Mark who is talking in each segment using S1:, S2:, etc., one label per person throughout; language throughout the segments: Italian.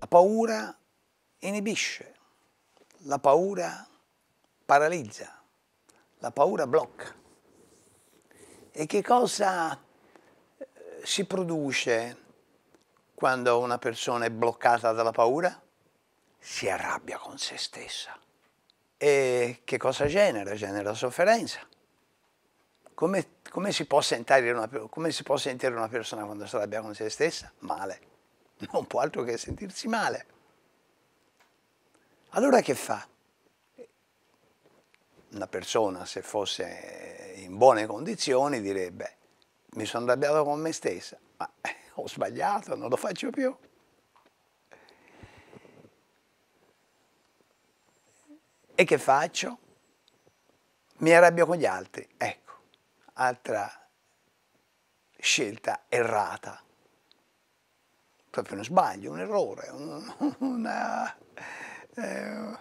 S1: La paura inibisce, la paura paralizza, la paura blocca. E che cosa eh, si produce quando una persona è bloccata dalla paura? Si arrabbia con se stessa. E che cosa genera? Genera sofferenza. Come, come, si una, come, si può sentire una persona quando si arrabbia con se stessa? Male. Non può altro che sentirsi male. Allora che fa? Una persona, se fosse in buone condizioni, direbbe mi sono arrabbiato con me stessa, ma ho sbagliato, non lo faccio più. E che faccio? Mi arrabbio con gli altri. Ecco altra scelta errata. Proprio uno sbaglio, un errore, un, una, eh, eh,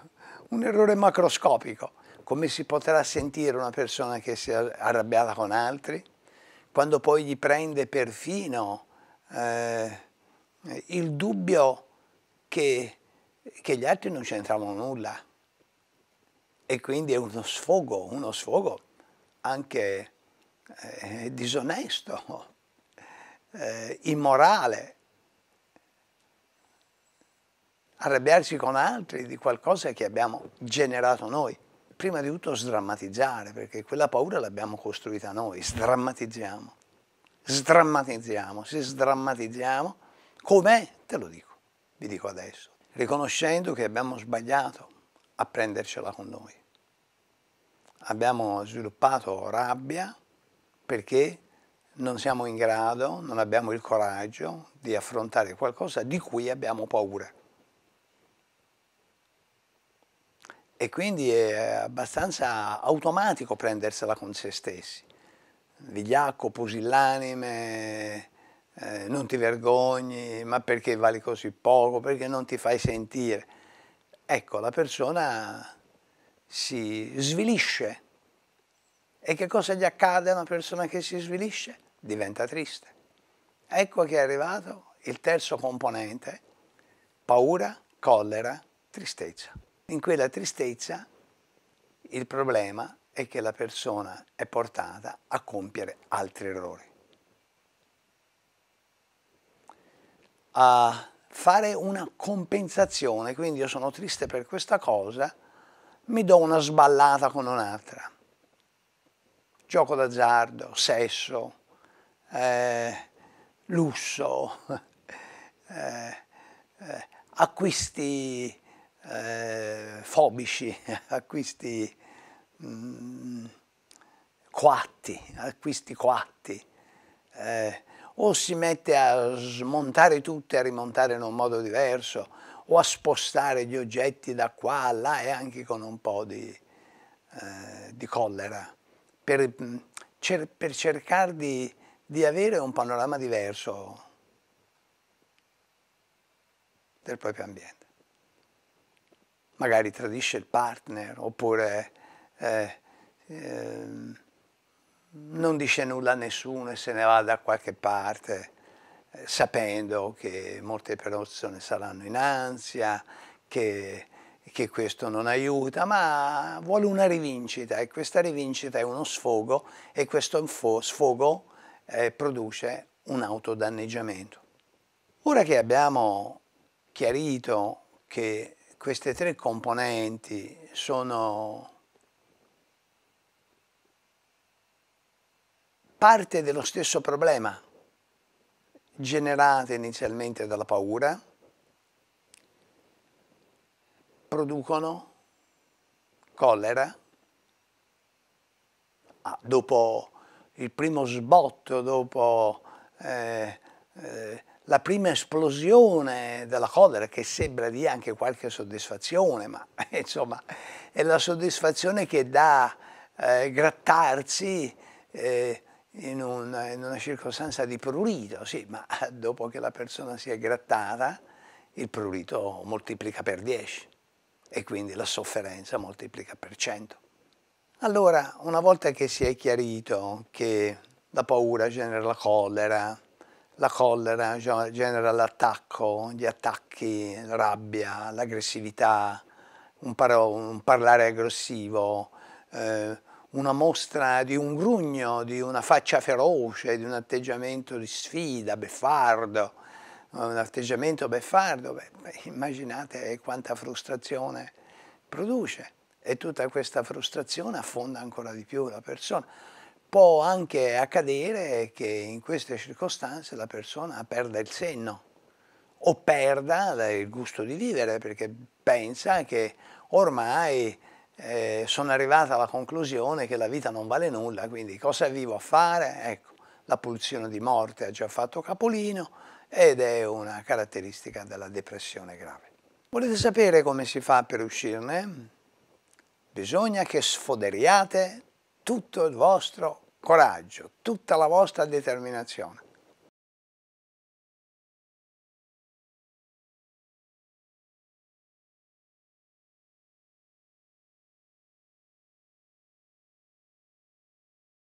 S1: un errore macroscopico. Come si potrà sentire una persona che si è arrabbiata con altri quando poi gli prende perfino eh, il dubbio che, che gli altri non c'entravano nulla? E quindi è uno sfogo, uno sfogo anche eh, disonesto, eh, immorale, arrabbiarci con altri di qualcosa che abbiamo generato noi. Prima di tutto sdrammatizzare, perché quella paura l'abbiamo costruita noi, sdrammatizziamo, sdrammatizziamo, se sdrammatizziamo, com'è? Te lo dico, vi dico adesso, riconoscendo che abbiamo sbagliato a prendercela con noi. Abbiamo sviluppato rabbia, perché non siamo in grado, non abbiamo il coraggio di affrontare qualcosa di cui abbiamo paura. E quindi è abbastanza automatico prendersela con se stessi. Vigliacco, pusillanime, eh, non ti vergogni, ma perché vali così poco, perché non ti fai sentire. Ecco, la persona si svilisce e che cosa gli accade a una persona che si svilisce? Diventa triste. Ecco che è arrivato il terzo componente, paura, collera, tristezza. In quella tristezza il problema è che la persona è portata a compiere altri errori. A fare una compensazione, quindi io sono triste per questa cosa, mi do una sballata con un'altra gioco d'azzardo, sesso, eh, lusso, eh, eh, acquisti eh, fobici, acquisti mh, mm, coatti, acquisti coatti. Eh, o si mette a smontare tutto e a rimontare in un modo diverso, o a spostare gli oggetti da qua a là e anche con un po' di, eh, di collera per, mm, cer per cercare di, di avere un panorama diverso del proprio ambiente. Magari tradisce il partner oppure eh, eh, non dice nulla a nessuno e se ne va da qualche parte eh, sapendo che molte persone saranno in ansia, che che questo non aiuta, ma vuole una rivincita e questa rivincita è uno sfogo e questo sfogo eh, produce un autodanneggiamento. Ora che abbiamo chiarito che queste tre componenti sono parte dello stesso problema, generate inizialmente dalla paura, producono collera. Ah, dopo il primo sbotto, dopo eh, eh, la prima esplosione della collera, che sembra di anche qualche soddisfazione, ma insomma è la soddisfazione che dà eh, grattarsi eh, in una, in, una circostanza di prurito, sì, ma dopo che la persona si è grattata, il prurito moltiplica per 10 e quindi la sofferenza moltiplica per cento. Allora, una volta che si è chiarito che la paura genera la collera, la collera genera l'attacco, gli attacchi, la rabbia, l'aggressività, un, un, parlare aggressivo, eh, una mostra di un grugno, di una faccia feroce, di un atteggiamento di sfida, beffardo, un atteggiamento beffardo, beh, immaginate quanta frustrazione produce e tutta questa frustrazione affonda ancora di più la persona. Può anche accadere che in queste circostanze la persona perda il senno o perda il gusto di vivere perché pensa che ormai eh, sono arrivata alla conclusione che la vita non vale nulla, quindi cosa vivo a fare? Ecco, la pulsione di morte ha già fatto capolino, ed è una caratteristica della depressione grave. Volete sapere come si fa per uscirne? Bisogna che sfoderiate tutto il vostro coraggio, tutta la vostra determinazione.